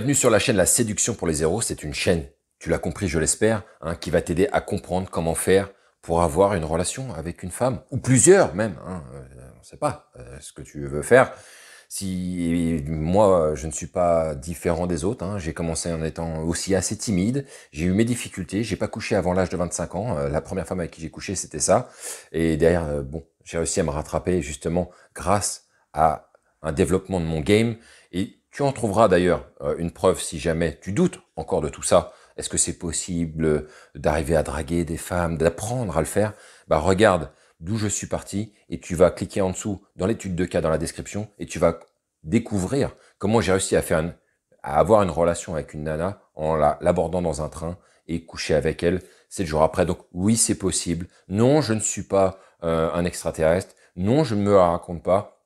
Bienvenue sur la chaîne La Séduction pour les Zéros. C'est une chaîne, tu l'as compris, je l'espère, hein, qui va t'aider à comprendre comment faire pour avoir une relation avec une femme, ou plusieurs même. Hein, euh, on ne sait pas euh, ce que tu veux faire. Si moi, je ne suis pas différent des autres. Hein, j'ai commencé en étant aussi assez timide. J'ai eu mes difficultés. J'ai pas couché avant l'âge de 25 ans. Euh, la première femme avec qui j'ai couché, c'était ça. Et derrière, bon, j'ai réussi à me rattraper justement grâce à un développement de mon game et tu en trouveras d'ailleurs euh, une preuve si jamais tu doutes encore de tout ça. Est-ce que c'est possible d'arriver à draguer des femmes, d'apprendre à le faire Bah regarde d'où je suis parti et tu vas cliquer en dessous dans l'étude de cas dans la description et tu vas découvrir comment j'ai réussi à faire à avoir une relation avec une nana en l'abordant dans un train et coucher avec elle sept jours après. Donc oui, c'est possible. Non, je ne suis pas euh, un extraterrestre. Non, je ne me raconte pas.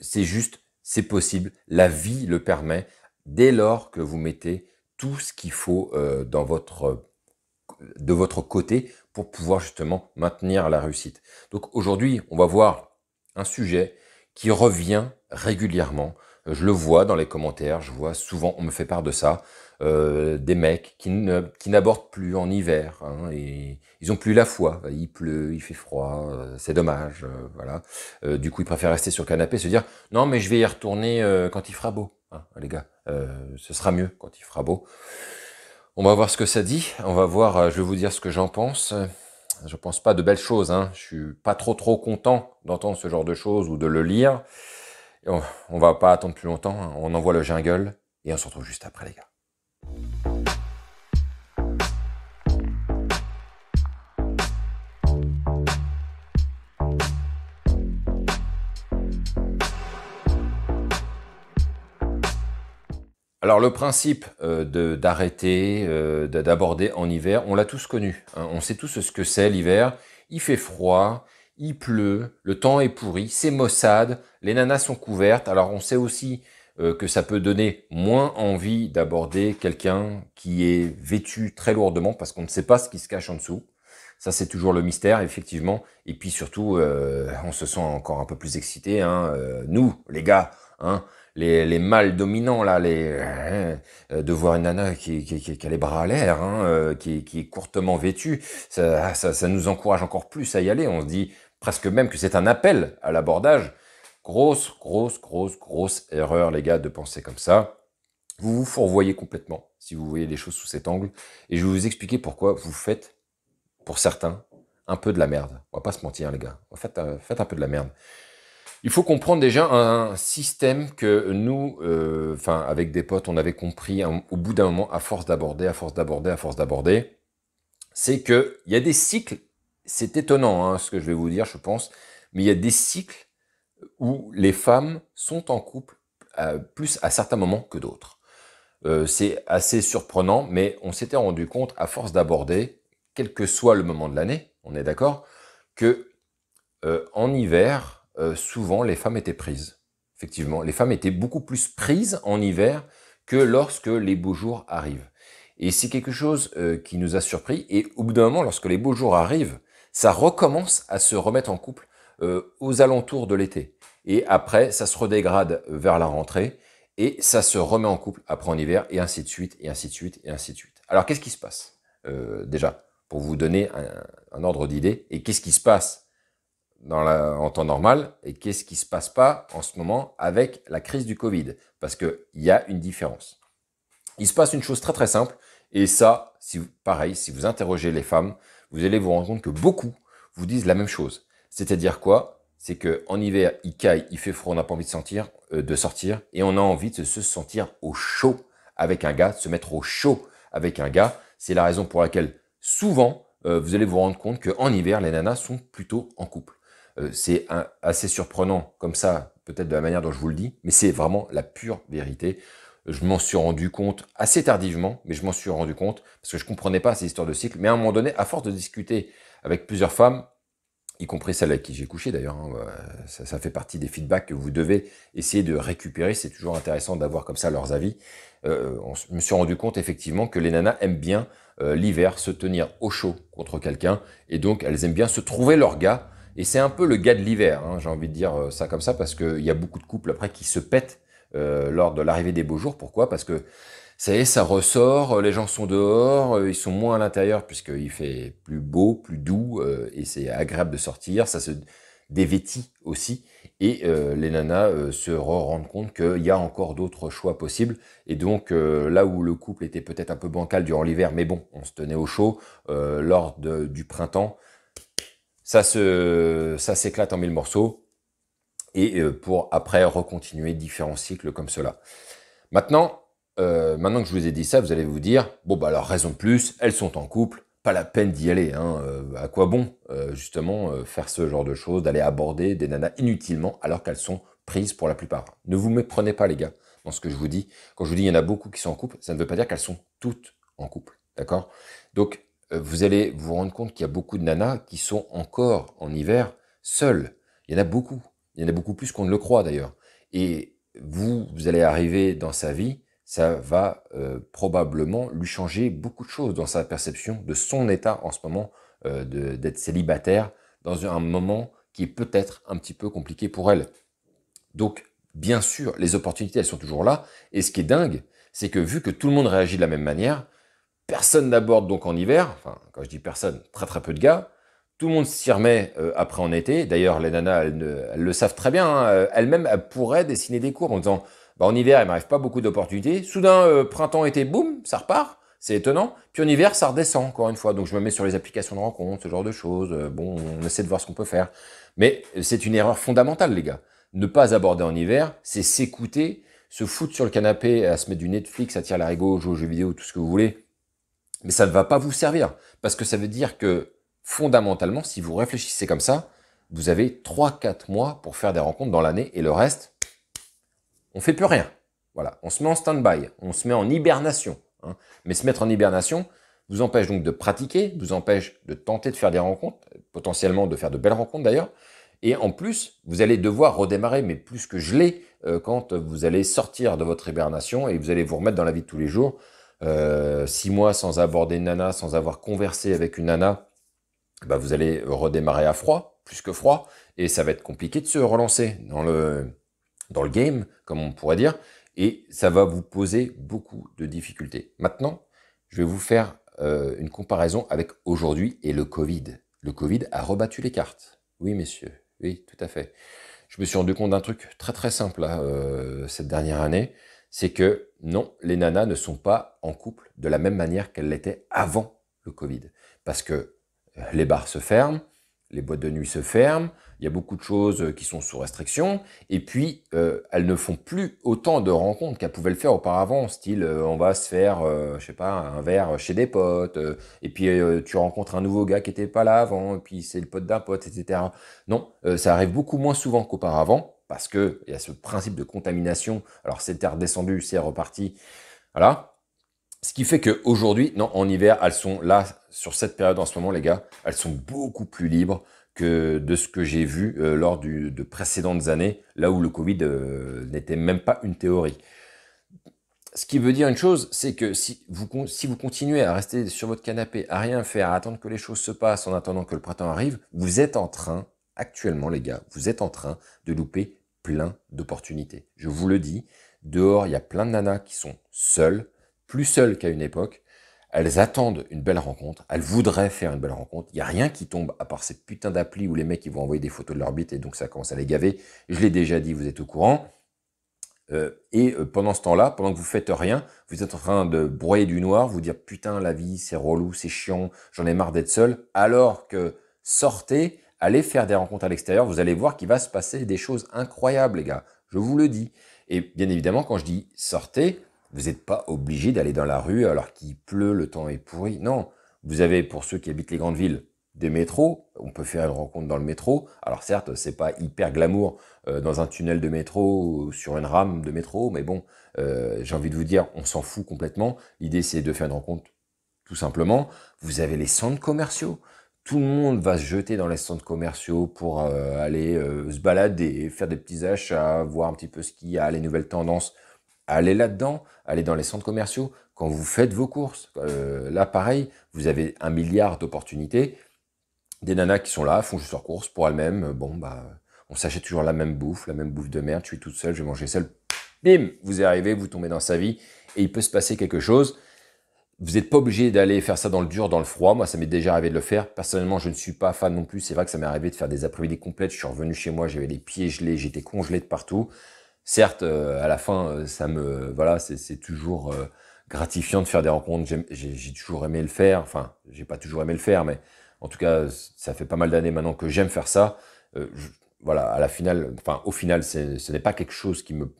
C'est juste c'est possible, la vie le permet, dès lors que vous mettez tout ce qu'il faut euh, de votre côté pour pouvoir justement maintenir la réussite. Donc aujourd'hui, on va voir un sujet qui revient régulièrement je le vois dans les commentaires, je vois souvent, on me fait part de ça, euh, des mecs qui n'abordent plus en hiver, hein, et ils ont plus la foi, il pleut, il fait froid, euh, c'est dommage, euh, voilà. du coup, ils préfèrent rester sur le canapé, se dire non mais je vais y retourner quand il fera beau, hein, les gars, ce sera mieux quand il fera beau. On va voir ce que ça dit, on va voir, je vais vous dire ce que j'en pense. Je pense pas de belles choses, hein. je suis pas trop trop content d'entendre ce genre de choses ou de le lire. On, va pas attendre plus longtemps, hein. on envoie le jingle et on se retrouve juste après, les gars. Alors le principe euh, d'arrêter, euh, d'aborder en hiver, on l'a tous connu. Hein. On sait tous ce que c'est l'hiver. Il fait froid, il pleut, le temps est pourri, c'est maussade, les nanas sont couvertes. Alors on sait aussi euh, que ça peut donner moins envie d'aborder quelqu'un qui est vêtu très lourdement parce qu'on ne sait pas ce qui se cache en dessous. Ça, c'est toujours le mystère, effectivement. Et puis surtout, euh, on se sent encore un peu plus excité. Hein. Euh, nous, les gars, hein, les, mâles dominants, là, hein, de voir une nana qui, qui, a les bras à l'air, hein, qui, est courtement vêtue, ça, ça, ça, nous encourage encore plus à y aller. On se dit, presque même que c'est un appel à l'abordage. Grosse, grosse, grosse, grosse erreur, les gars, de penser comme ça. Vous vous fourvoyez complètement si vous voyez les choses sous cet angle. Et je vais vous expliquer pourquoi vous faites, pour certains, un peu de la merde. On va pas se mentir, les gars. Faites, euh, faites un peu de la merde. Il faut comprendre déjà un système que nous, euh, enfin, avec des potes, on avait compris au bout d'un moment, à force d'aborder, à force d'aborder, à force d'aborder, c'est qu'il y a des cycles c'est étonnant hein, ce que je vais vous dire, je pense, mais il y a des cycles où les femmes sont en couple euh, plus à certains moments que d'autres. Euh, c'est assez surprenant, mais on s'était rendu compte, à force d'aborder, quel que soit le moment de l'année, on est d'accord, que euh, en hiver, souvent les femmes étaient prises. Effectivement, les femmes étaient beaucoup plus prises en hiver que lorsque les beaux jours arrivent. Et c'est quelque chose qui nous a surpris. Et au bout d'un moment, lorsque les beaux jours arrivent, ça recommence à se remettre en couple euh, aux alentours de l'été. Et après, ça se redégrade vers la rentrée et ça se remet en couple après en hiver et ainsi de suite, et ainsi de suite, et ainsi de suite. Alors qu'est-ce qui se passe euh, déjà pour vous donner un, ordre d'idée et qu'est-ce qui se passe en temps normal et qu'est-ce qui se passe pas en ce moment avec la crise du Covid parce qu'il y a une différence. Il se passe une chose très très simple et ça, si, pareil, si vous interrogez les femmes, vous allez vous rendre compte que beaucoup vous disent la même chose. C'est-à-dire quoi C'est qu'en hiver, il caille, il fait froid, on n'a pas envie de, sentir, euh, de sortir, et on a envie de se sentir au chaud avec un gars, de se mettre au chaud avec un gars. C'est la raison pour laquelle souvent, euh, vous allez vous rendre compte qu'en hiver, les nanas sont plutôt en couple. Euh, c'est assez surprenant comme ça, peut-être de la manière dont je vous le dis, mais c'est vraiment la pure vérité. Je m'en suis rendu compte assez tardivement, mais je m'en suis rendu compte parce que je comprenais pas ces histoires de cycle. Mais à un moment donné, à force de discuter avec plusieurs femmes, y compris celle avec qui j'ai couché d'ailleurs, hein, euh, ça, fait partie des feedbacks que vous devez essayer de récupérer. C'est toujours intéressant d'avoir comme ça leurs avis. Euh, je me suis rendu compte effectivement que les nanas aiment bien euh, l'hiver se tenir au chaud contre quelqu'un et donc elles aiment bien se trouver leur gars. Et c'est un peu le gars de l'hiver, hein, j'ai envie de dire ça comme ça, parce qu'il y a beaucoup de couples après qui se pètent euh, lors de l'arrivée des beaux jours. Pourquoi Parce que ça ressort, euh, les gens sont dehors, euh, ils sont moins à l'intérieur puisqu'il fait plus beau, plus doux et c'est agréable de sortir, ça se dévêtit aussi et les nanas se rendent compte qu'il y a encore d'autres choix possibles et donc là où le couple était peut-être un peu bancal durant l'hiver mais bon, on se tenait au chaud lors du printemps, ça ça s'éclate en mille morceaux et euh, pour après recontinuer différents cycles comme cela. Maintenant, euh, maintenant que je vous ai dit ça, vous allez vous dire, bon bah alors raison de plus, elles sont en couple, pas la peine d'y aller, hein, euh, à quoi bon justement faire ce genre de choses, d'aller aborder des nanas inutilement alors qu'elles sont prises pour la plupart. Ne vous méprenez pas les gars dans ce que je vous dis. Quand je vous dis il y en a beaucoup qui sont en couple, ça ne veut pas dire qu'elles sont toutes en couple, d'accord Donc vous allez vous rendre compte qu'il y a beaucoup de nanas qui sont encore en hiver seules. Il y en a beaucoup. Il y en a beaucoup plus qu'on ne le croit d'ailleurs. Et vous, vous allez arriver dans sa vie, ça va euh, probablement lui changer beaucoup de choses dans sa perception de son état en ce moment euh, d'être célibataire dans un moment qui est peut-être un petit peu compliqué pour elle. Donc, bien sûr, les opportunités, elles sont toujours là. Et ce qui est dingue, c'est que vu que tout le monde réagit de la même manière, personne n'aborde donc en hiver, enfin, quand je dis personne, très très peu de gars, tout le monde s'y remet euh, après en été. D'ailleurs, les nanas, elles, le savent très bien. Hein. Euh, elles-mêmes, elles pourraient dessiner des cours en disant bah, en hiver, il m'arrive pas beaucoup d'opportunités. Soudain, euh, printemps, été, boum, ça repart. C'est étonnant. Puis en hiver, ça redescend encore une fois. Donc je me mets sur les applications de rencontres, ce genre de choses. Bon, on essaie de voir ce qu'on peut faire. Mais c'est une erreur fondamentale, les gars. Ne pas aborder en hiver, c'est s'écouter, se foutre sur le canapé, à se mettre du Netflix, à tirer l'arigot, jouer aux jeux vidéo, tout ce que vous voulez. Mais ça ne va pas vous servir. Parce que ça veut dire que fondamentalement, si vous réfléchissez comme ça, vous avez 3-4 mois pour faire des rencontres dans l'année et le reste, on fait plus rien. Voilà, on se met en stand-by, on se met en hibernation. Hein. Mais se mettre en hibernation vous empêche donc de pratiquer, vous empêche de tenter de faire des rencontres, potentiellement de faire de belles rencontres d'ailleurs. Et en plus, vous allez devoir redémarrer, mais plus que gelé, euh, quand vous allez sortir de votre hibernation et vous allez vous remettre dans la vie de tous les jours. Euh, six mois sans aborder une nana, sans avoir conversé avec une nana, bah vous allez redémarrer à froid, plus que froid, et ça va être compliqué de se relancer dans le, dans le game, comme on pourrait dire, et ça va vous poser beaucoup de difficultés. Maintenant, je vais vous faire euh, une comparaison avec aujourd'hui et le Covid. Le Covid a rebattu les cartes. Oui, messieurs, oui, tout à fait. Je me suis rendu compte d'un truc très très simple euh, cette dernière année, c'est que non, les nanas ne sont pas en couple de la même manière qu'elles l'étaient avant le Covid. Parce que les bars se ferment, les boîtes de nuit se ferment, il y a beaucoup de choses euh, qui sont sous restriction, et puis euh, elles ne font plus autant de rencontres qu'elles pouvaient le faire auparavant, style euh, on va se faire, je sais pas, un verre chez des potes, et puis tu rencontres un nouveau gars qui n'était pas là avant, et puis c'est le pote d'un pote, etc. Non, ça arrive beaucoup moins souvent qu'auparavant, parce qu'il y a ce principe de contamination, alors c'était redescendu, c'est reparti, voilà, ce qui fait qu'aujourd'hui, non, en hiver, elles sont là, sur cette période en ce moment, les gars, elles sont beaucoup plus libres que de ce que j'ai vu euh, lors de précédentes années, là où le Covid euh, n'était même pas une théorie. Ce qui veut dire une chose, c'est que si vous, si vous continuez à rester sur votre canapé, à rien faire, à attendre que les choses se passent en attendant que le printemps arrive, vous êtes en train, actuellement les gars, vous êtes en train de louper plein d'opportunités. Je vous le dis, dehors, il y a plein de nanas qui sont seules, plus seules qu'à une époque. Elles attendent une belle rencontre, elles voudraient faire une belle rencontre. Il n'y a rien qui tombe à part ces putains d'appli où les mecs ils vont envoyer des photos de leur bite et donc ça commence à les gaver. Je l'ai déjà dit, vous êtes au courant. Euh, et euh, pendant ce temps-là, pendant que vous faites rien, vous êtes en train de broyer du noir, vous dire putain la vie c'est relou, c'est chiant, j'en ai marre d'être seul. Alors que sortez, allez faire des rencontres à l'extérieur, vous allez voir qu'il va se passer des choses incroyables les gars. Je vous le dis. Et bien évidemment quand je dis sortez, vous n'êtes pas obligé d'aller dans la rue alors qu'il pleut, le temps est pourri. Non, vous avez pour ceux qui habitent les grandes villes des métros, on peut faire une rencontre dans le métro. Alors certes, c'est pas hyper glamour euh, dans un tunnel de métro ou sur une rame de métro, mais bon, euh, j'ai envie de vous dire, on s'en fout complètement. L'idée c'est de faire une rencontre tout simplement. Vous avez les centres commerciaux. Tout le monde va se jeter dans les centres commerciaux pour euh, aller se balader, faire des petits achats, voir un petit peu ce qu'il y a, les nouvelles tendances. Allez là-dedans, allez dans les centres commerciaux, quand vous faites vos courses. Euh, là, pareil, vous avez un milliard d'opportunités. Des nanas qui sont là, font juste leurs courses pour elles-mêmes. Euh, bon, bah, on s'achète toujours la même bouffe, la même bouffe de merde. Tu es toute seule, je vais manger seule. Bim Vous arrivez, vous tombez dans sa vie et il peut se passer quelque chose. Vous n'êtes pas obligé d'aller faire ça dans le dur, dans le froid. Moi, ça m'est déjà arrivé de le faire. Personnellement, je ne suis pas fan non plus. C'est vrai que ça m'est arrivé de faire des après-midi complètes. Je suis revenu chez moi, j'avais les pieds gelés, j'étais congelé de partout. Certes, euh, à la fin, euh, ça me, voilà, c'est toujours euh, gratifiant de faire des rencontres. J'ai toujours aimé le faire. Enfin, j'ai pas toujours aimé le faire, mais en tout cas, ça fait pas mal d'années maintenant que j'aime faire ça. voilà, à la finale, enfin, au final, ce n'est pas quelque chose qui me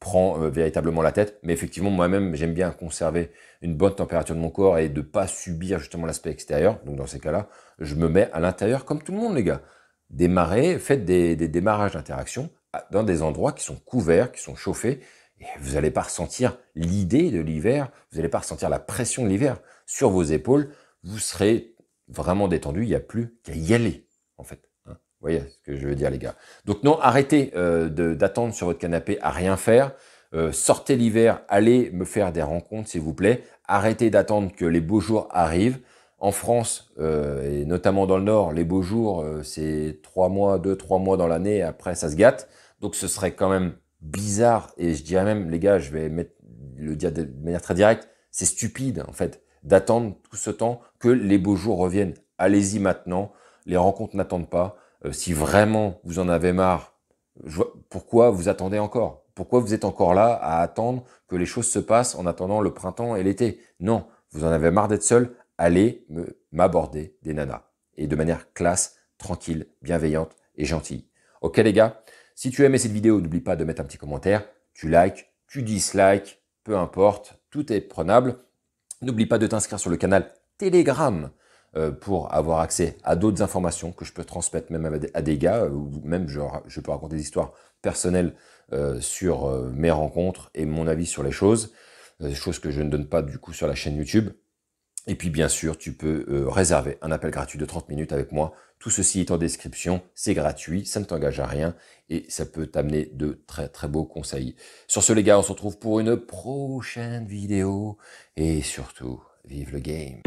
prend véritablement la tête. Mais effectivement, moi-même, j'aime bien conserver une bonne température de mon corps et de pas subir justement l'aspect extérieur. Donc, dans ces cas-là, je me mets à l'intérieur comme tout le monde, les gars. Démarrez, faites des, des démarrages d'interaction dans des endroits qui sont couverts, qui sont chauffés, et vous n'allez pas ressentir l'idée de l'hiver, vous n'allez pas ressentir la pression de l'hiver sur vos épaules, vous serez vraiment détendu, il n'y a plus qu'à y aller, en fait. Hein. vous voyez ce que je veux dire, les gars. Donc non, arrêtez euh, d'attendre sur votre canapé à rien faire. Euh, sortez l'hiver, allez me faire des rencontres, s'il vous plaît. Arrêtez d'attendre que les beaux jours arrivent. En France, euh, et notamment dans le Nord, les beaux jours, c'est trois mois, deux, trois mois dans l'année, après ça se gâte. Donc ce serait quand même bizarre, et je dirais même, les gars, je vais mettre, le dire de manière très directe, c'est stupide en fait d'attendre tout ce temps que les beaux jours reviennent. Allez-y maintenant, les rencontres n'attendent pas. Euh, si vraiment vous en avez marre, pourquoi vous attendez encore Pourquoi vous êtes encore là à attendre que les choses se passent en attendant le printemps et l'été Non, vous en avez marre d'être seul, allez m'aborder des nanas. Et de manière classe, tranquille, bienveillante et gentille. Ok les gars si tu as aimé cette vidéo, n'oublie pas de mettre un petit commentaire. Tu likes, tu dislikes, peu importe, tout est prenable. N'oublie pas de t'inscrire sur le canal Telegram euh, pour avoir accès à d'autres informations que je peux transmettre même à des gars, euh, ou même je, peux raconter des histoires personnelles euh, sur mes rencontres et mon avis sur les choses, des choses que je ne donne pas du coup sur la chaîne YouTube. Et puis bien sûr, tu peux euh, réserver un appel gratuit de 30 minutes avec moi. Tout ceci est en description, c'est gratuit, ça ne t'engage à rien et ça peut t'amener de très très beaux conseils. Sur ce les gars, on se retrouve pour une prochaine vidéo et surtout, vive le game.